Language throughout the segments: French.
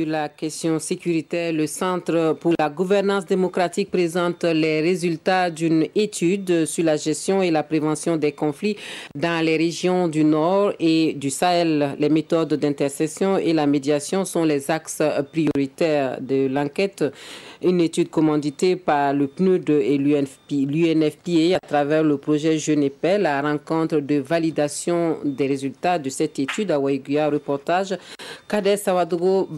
Sur la question sécuritaire, le Centre pour la gouvernance démocratique présente les résultats d'une étude sur la gestion et la prévention des conflits dans les régions du Nord et du Sahel. Les méthodes d'intercession et la médiation sont les axes prioritaires de l'enquête. Une étude commanditée par le PNUD et l'UNFPA à travers le projet Genepel la rencontre de validation des résultats de cette étude à Waïguia. Reportage Kader Sawadogo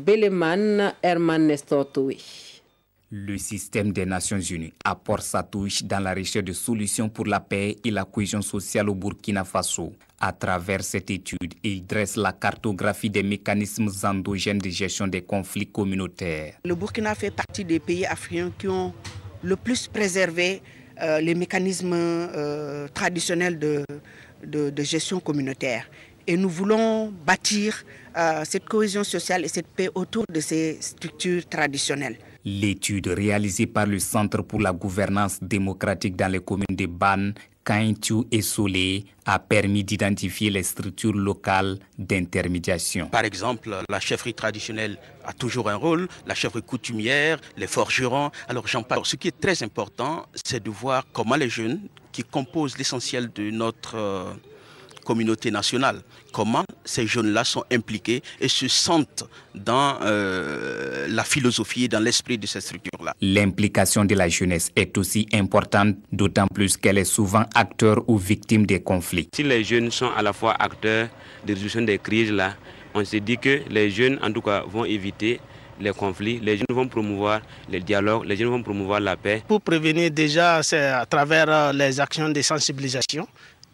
le système des Nations Unies apporte sa touche dans la recherche de solutions pour la paix et la cohésion sociale au Burkina Faso. À travers cette étude, il dresse la cartographie des mécanismes endogènes de gestion des conflits communautaires. Le Burkina fait partie des pays africains qui ont le plus préservé euh, les mécanismes euh, traditionnels de gestion communautaire. Et nous voulons bâtir euh, cette cohésion sociale et cette paix autour de ces structures traditionnelles. L'étude réalisée par le Centre pour la gouvernance démocratique dans les communes de Ban, Kaintou et Solé a permis d'identifier les structures locales d'intermédiation. Par exemple, la chefferie traditionnelle a toujours un rôle, la chefferie coutumière, les forgerons. Alors j'en parle. Ce qui est très important, c'est de voir comment les jeunes qui composent l'essentiel de notre euh, communauté nationale, comment ces jeunes-là sont impliqués et se sentent dans euh, la philosophie et dans l'esprit de cette structure-là. L'implication de la jeunesse est aussi importante, d'autant plus qu'elle est souvent acteur ou victime des conflits. Si les jeunes sont à la fois acteurs de résolution des crises, là, on se dit que les jeunes, en tout cas, vont éviter les conflits, les jeunes vont promouvoir le dialogue, les jeunes vont promouvoir la paix. Pour prévenir déjà, c'est à travers euh, les actions de sensibilisation,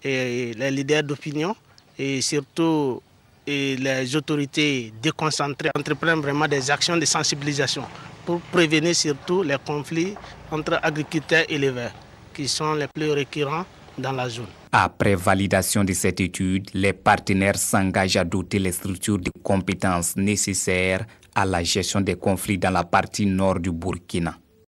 et les leaders d'opinion et surtout les autorités déconcentrées entreprennent vraiment des actions de sensibilisation pour prévenir surtout les conflits entre agriculteurs et éleveurs qui sont les plus récurrents dans la zone. Après validation de cette étude, les partenaires s'engagent à doter les structures de compétences nécessaires à la gestion des conflits dans la partie nord du Burkina.